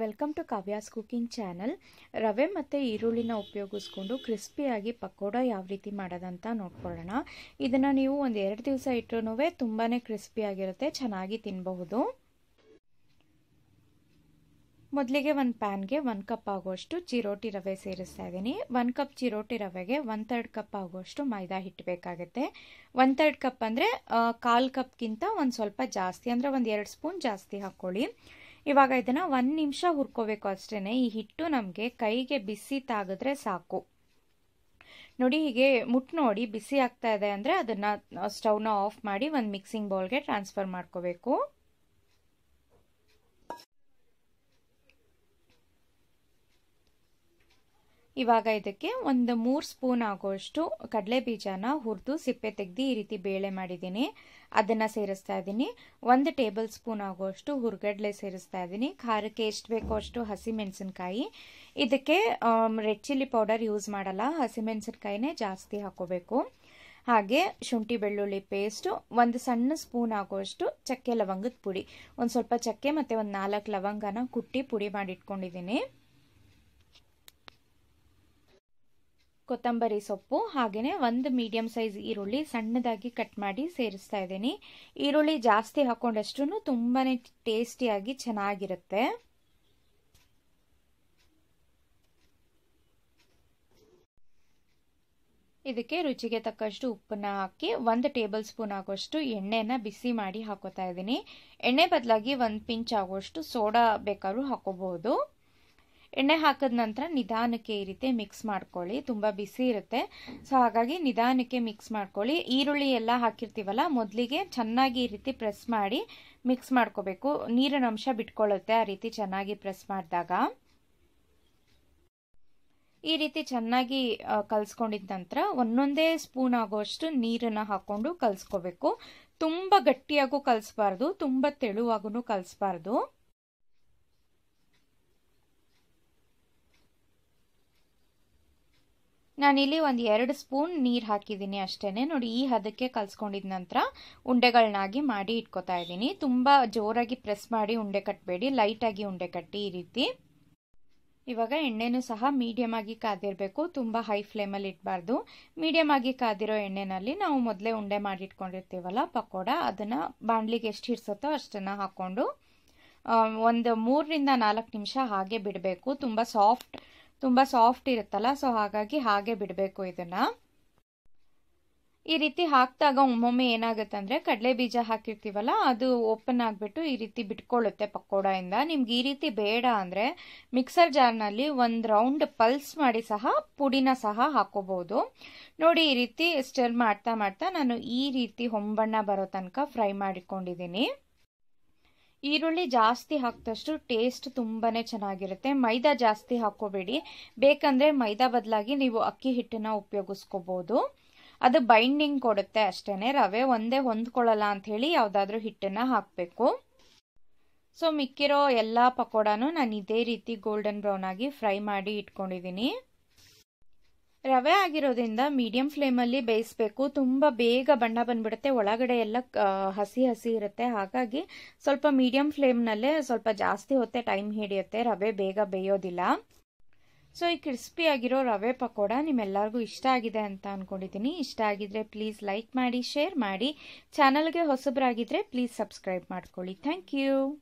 welcome to Kavya's cooking channel ರವೆ ಮತ್ತು ಈರುಳ್ಳಿನ ಉಪಯೋಗಿಸ್ಕೊಂಡು ಕ್ರಿಸ್ಪಿಯಾಗಿ ಪಕೋಡ ಯಾವ ರೀತಿ ಮಾಡೋದಂತ ನೋಡ್ಕೊಳ್ಳೋಣ ಇದನ್ನು ನೀವು ಒಂದು ಎರಡು ದಿವಸ ಇಟ್ಟರೂ ತುಂಬಾ ಕ್ರಿಸ್ಪಿಯಾಗಿರುತ್ತೆ ಚೆನ್ನಾಗಿ ತಿನ್ನಬಹುದು ಮೊದಲಿಗೆ ಒಂದು ಪ್ಯಾನ್ಗೆ ಒನ್ ಕಪ್ ಆಗುವಷ್ಟು ಚಿರೋಟಿ ರವೆ ಸೇರಿಸ್ತಾ ಇದ್ದೀನಿ ಒನ್ ಕಪ್ ಚಿರೋಟಿ ರವೆಗೆ ಒನ್ ತರ್ಡ್ ಕಪ್ ಆಗುವಷ್ಟು ಮೈದಾ ಹಿಟ್ಟು ಬೇಕಾಗುತ್ತೆ ಒನ್ ತರ್ಡ್ ಕಪ್ ಅಂದರೆ ಕಾಲು ಕಪ್ಗಿಂತ ಒಂದು ಸ್ವಲ್ಪ ಜಾಸ್ತಿ ಅಂದರೆ ಒಂದು ಎರಡು ಸ್ಪೂನ್ ಜಾಸ್ತಿ ಹಾಕ್ಕೊಳ್ಳಿ ಇವಾಗ ಇದನ್ನ ಒಂದ್ ನಿಮಿಷ ಹುರ್ಕೋಬೇಕು ಅಷ್ಟೇನೆ ಈ ಹಿಟ್ಟು ನಮಗೆ ಕೈಗೆ ಬಿಸಿ ತಾಗದ್ರೆ ಸಾಕು ನೋಡಿ ಹೀಗೆ ಮುಟ್ ನೋಡಿ ಬಿಸಿ ಆಗ್ತಾ ಇದೆ ಅಂದ್ರೆ ಅದನ್ನ ಸ್ಟವ್ನ ಆಫ್ ಮಾಡಿ ಒಂದು ಮಿಕ್ಸಿಂಗ್ ಬೌಲ್ಗೆ ಟ್ರಾನ್ಸ್ಫರ್ ಮಾಡ್ಕೋಬೇಕು ಇವಾಗ ಇದಕ್ಕೆ ಒಂದು ಮೂರು ಸ್ಪೂನ್ ಆಗೋಷ್ಟು ಕಡಲೆ ಬೀಜನ ಹುರಿದು ಸಿಪ್ಪೆ ತೆಗೆದು ಈ ರೀತಿ ಬೇಳೆ ಮಾಡಿದ್ದೀನಿ ಅದನ್ನು ಸೇರಿಸ್ತಾ ಇದ್ದೀನಿ ಒಂದು ಟೇಬಲ್ ಸ್ಪೂನ್ ಆಗೋಷ್ಟು ಹುರ್ಗಡ್ಲೆ ಸೇರಿಸ್ತಾ ಇದ್ದೀನಿ ಖಾರಕ್ಕೆ ಎಷ್ಟು ಬೇಕೋ ಅಷ್ಟು ಹಸಿಮೆಣಸಿನ್ಕಾಯಿ ಇದಕ್ಕೆ ರೆಡ್ ಚಿಲ್ಲಿ ಪೌಡರ್ ಯೂಸ್ ಮಾಡಲ್ಲ ಹಸಿಮೆಣಸಿನ್ಕಾಯಿನೇ ಜಾಸ್ತಿ ಹಾಕೋಬೇಕು ಹಾಗೆ ಶುಂಠಿ ಬೆಳ್ಳುಳ್ಳಿ ಪೇಸ್ಟು ಒಂದು ಸಣ್ಣ ಸ್ಪೂನ್ ಆಗೋಷ್ಟು ಚಕ್ಕೆ ಲವಂಗದ ಪುಡಿ ಒಂದು ಸ್ವಲ್ಪ ಚಕ್ಕೆ ಮತ್ತು ಒಂದು ನಾಲ್ಕು ಲವಂಗನ ಕುಟ್ಟಿ ಪುಡಿ ಮಾಡಿಟ್ಕೊಂಡಿದ್ದೀನಿ ಕೊತ್ತಂಬರಿ ಸೊಪ್ಪು ಹಾಗೆಯೇ ಒಂದು ಮೀಡಿಯಂ ಸೈಜ್ ಈರುಳ್ಳಿ ಸಣ್ಣದಾಗಿ ಕಟ್ ಮಾಡಿ ಸೇರಿಸ್ತಾ ಇದ್ದೀನಿ ಈರುಳ್ಳಿ ಜಾಸ್ತಿ ಹಾಕೊಂಡಷ್ಟು ತುಂಬಾ ಟೇಸ್ಟಿಯಾಗಿ ಚೆನ್ನಾಗಿರುತ್ತೆ ಇದಕ್ಕೆ ರುಚಿಗೆ ತಕ್ಕಷ್ಟು ಉಪ್ಪನ್ನ ಹಾಕಿ ಒಂದು ಟೇಬಲ್ ಸ್ಪೂನ್ ಆಗೋಷ್ಟು ಎಣ್ಣೆನ ಬಿಸಿ ಮಾಡಿ ಹಾಕೋತಾ ಇದ್ದೀನಿ ಎಣ್ಣೆ ಬದಲಾಗಿ ಒಂದು ಪಿಂಚ್ ಆಗೋಷ್ಟು ಸೋಡಾ ಬೇಕಾದ್ರೂ ಹಾಕೋಬಹುದು ಎಣ್ಣೆ ಹಾಕಿದ ನಂತರ ನಿಧಾನಕ್ಕೆ ಈ ರೀತಿ ಮಿಕ್ಸ್ ಮಾಡ್ಕೊಳ್ಳಿ ತುಂಬ ಬಿಸಿ ಇರುತ್ತೆ ಸೊ ಹಾಗಾಗಿ ನಿಧಾನಕ್ಕೆ ಮಿಕ್ಸ್ ಮಾಡ್ಕೊಳ್ಳಿ ಈರುಳ್ಳಿ ಎಲ್ಲ ಹಾಕಿರ್ತೀವಲ್ಲ ಮೊದಲಿಗೆ ಚೆನ್ನಾಗಿ ಈ ರೀತಿ ಪ್ರೆಸ್ ಮಾಡಿ ಮಿಕ್ಸ್ ಮಾಡ್ಕೋಬೇಕು ನೀರಿನ ಅಂಶ ಬಿಟ್ಕೊಳ್ಳುತ್ತೆ ಆ ರೀತಿ ಚೆನ್ನಾಗಿ ಪ್ರೆಸ್ ಮಾಡಿದಾಗ ಈ ರೀತಿ ಚೆನ್ನಾಗಿ ಕಲಿಸ್ಕೊಂಡಿದ ನಂತರ ಒಂದೊಂದೇ ಸ್ಪೂನ್ ಆಗೋಷ್ಟು ನೀರನ್ನು ಹಾಕ್ಕೊಂಡು ಕಲಿಸ್ಕೋಬೇಕು ತುಂಬ ಗಟ್ಟಿಯಾಗೂ ಕಲಿಸ್ಬಾರ್ದು ತುಂಬ ತೆಳುವಾಗೂ ಕಲಿಸ್ಬಾರ್ದು ನಾನಿಲ್ಲಿ ಒಂದು ಎರಡು ಸ್ಪೂನ್ ನೀರು ಹಾಕಿದ್ದೀನಿ ಅಷ್ಟೇ ನೋಡಿ ಈ ಹದಕ್ಕೆ ಕಲಿಸ್ಕೊಂಡಿದ ನಂತರ ಉಂಡೆಗಳನ್ನಾಗಿ ಮಾಡಿ ಇಟ್ಕೋತಾ ಇದ್ದೀನಿ ತುಂಬ ಜೋರಾಗಿ ಪ್ರೆಸ್ ಮಾಡಿ ಉಂಡೆ ಕಟ್ಟಬೇಡಿ ಲೈಟಾಗಿ ಉಂಡೆ ಕಟ್ಟಿ ಈ ರೀತಿ ಇವಾಗ ಎಣ್ಣೆನೂ ಸಹ ಮೀಡಿಯಮ್ ಆಗಿ ಕಾದಿರಬೇಕು ತುಂಬ ಹೈ ಫ್ಲೇಮಲ್ಲಿ ಇಡಬಾರ್ದು ಮೀಡಿಯಮ್ ಆಗಿ ಕಾದಿರೋ ಎಣ್ಣೆನಲ್ಲಿ ನಾವು ಮೊದಲೇ ಉಂಡೆ ಮಾಡಿಟ್ಕೊಂಡಿರ್ತೀವಲ್ಲ ಪಕೋಡ ಅದನ್ನು ಬಾಣಲಿಗೆ ಎಷ್ಟು ಹಿಡ್ಸುತ್ತೋ ಅಷ್ಟನ್ನು ಹಾಕ್ಕೊಂಡು ಒಂದು ಮೂರರಿಂದ ನಾಲ್ಕು ನಿಮಿಷ ಹಾಗೆ ಬಿಡಬೇಕು ತುಂಬ ಸಾಫ್ಟ್ ತುಂಬ ಸಾಫ್ಟ್ ಇರುತ್ತಲ್ಲ ಸೊ ಹಾಗಾಗಿ ಹಾಗೆ ಬಿಡಬೇಕು ಇದನ್ನು ಈ ರೀತಿ ಹಾಕಿದಾಗ ಒಮ್ಮೊಮ್ಮೆ ಏನಾಗುತ್ತೆ ಅಂದರೆ ಕಡಲೆ ಬೀಜ ಹಾಕಿರ್ತೀವಲ್ಲ ಅದು ಓಪನ್ ಆಗಿಬಿಟ್ಟು ಈ ರೀತಿ ಬಿಟ್ಕೊಳ್ಳುತ್ತೆ ಪಕೋಡದಿಂದ ನಿಮ್ಗೆ ಈ ರೀತಿ ಬೇಡ ಅಂದರೆ ಮಿಕ್ಸರ್ ಜಾರ್ನಲ್ಲಿ ಒಂದು ರೌಂಡ್ ಪಲ್ಸ್ ಮಾಡಿ ಸಹ ಪುಡಿನ ಸಹ ಹಾಕೋಬಹುದು ನೋಡಿ ಈ ರೀತಿ ಸ್ಟರ್ ಮಾಡ್ತಾ ಮಾಡ್ತಾ ನಾನು ಈ ರೀತಿ ಹೊಂಬಣ್ಣ ಬರೋ ತನಕ ಫ್ರೈ ಮಾಡಿಕೊಂಡಿದ್ದೀನಿ ಈರುಳ್ಳಿ ಜಾಸ್ತಿ ಹಾಕಿದಷ್ಟು ಟೇಸ್ಟ್ ತುಂಬಾ ಚೆನ್ನಾಗಿರುತ್ತೆ ಮೈದಾ ಜಾಸ್ತಿ ಹಾಕೋಬೇಡಿ ಬೇಕಂದರೆ ಮೈದಾ ಬದಲಾಗಿ ನೀವು ಅಕ್ಕಿ ಹಿಟ್ಟನ್ನು ಉಪಯೋಗಿಸ್ಕೋಬೋದು ಅದು ಬೈಂಡಿಂಗ್ ಕೊಡುತ್ತೆ ಅಷ್ಟೇ ರವೆ ಒಂದೇ ಹೊಂದ್ಕೊಳ್ಳಲ್ಲ ಹೇಳಿ ಯಾವುದಾದ್ರೂ ಹಿಟ್ಟನ್ನು ಹಾಕಬೇಕು ಸೊ ಮಿಕ್ಕಿರೋ ಎಲ್ಲ ಪಕೋಡಾನು ನಾನು ಇದೇ ರೀತಿ ಗೋಲ್ಡನ್ ಬ್ರೌನ್ ಆಗಿ ಫ್ರೈ ಮಾಡಿ ಇಟ್ಕೊಂಡಿದ್ದೀನಿ ರವೆ ಆಗಿರೋದ್ರಿಂದ ಮೀಡಿಯಂ ಫ್ಲೇಮಲ್ಲಿ ಬೇಯಿಸಬೇಕು ತುಂಬ ಬೇಗ ಬಣ್ಣ ಬಂದ್ಬಿಡುತ್ತೆ ಒಳಗಡೆ ಎಲ್ಲ ಹಸಿ ಹಸಿ ಇರುತ್ತೆ ಹಾಗಾಗಿ ಸ್ವಲ್ಪ ಮೀಡಿಯಂ ಫ್ಲೇಮ್ನಲ್ಲೇ ಸ್ವಲ್ಪ ಜಾಸ್ತಿ ಹೊತ್ತೆ ಟೈಮ್ ಹಿಡಿಯುತ್ತೆ ರವೆ ಬೇಗ ಬೇಯೋದಿಲ್ಲ ಸೊ ಈ ಕ್ರಿಸ್ಪಿ ಆಗಿರೋ ರವೆ ಪಕೋಡ ನಿಮ್ಮೆಲ್ಲರಿಗೂ ಇಷ್ಟ ಆಗಿದೆ ಅಂತ ಅಂದ್ಕೊಂಡಿದ್ದೀನಿ ಇಷ್ಟ ಆಗಿದ್ರೆ ಪ್ಲೀಸ್ ಲೈಕ್ ಮಾಡಿ ಶೇರ್ ಮಾಡಿ ಚಾನಲ್ಗೆ ಹೊಸಬರಾಗಿದ್ದರೆ ಪ್ಲೀಸ್ ಸಬ್ಸ್ಕ್ರೈಬ್ ಮಾಡ್ಕೊಳ್ಳಿ ಥ್ಯಾಂಕ್ ಯು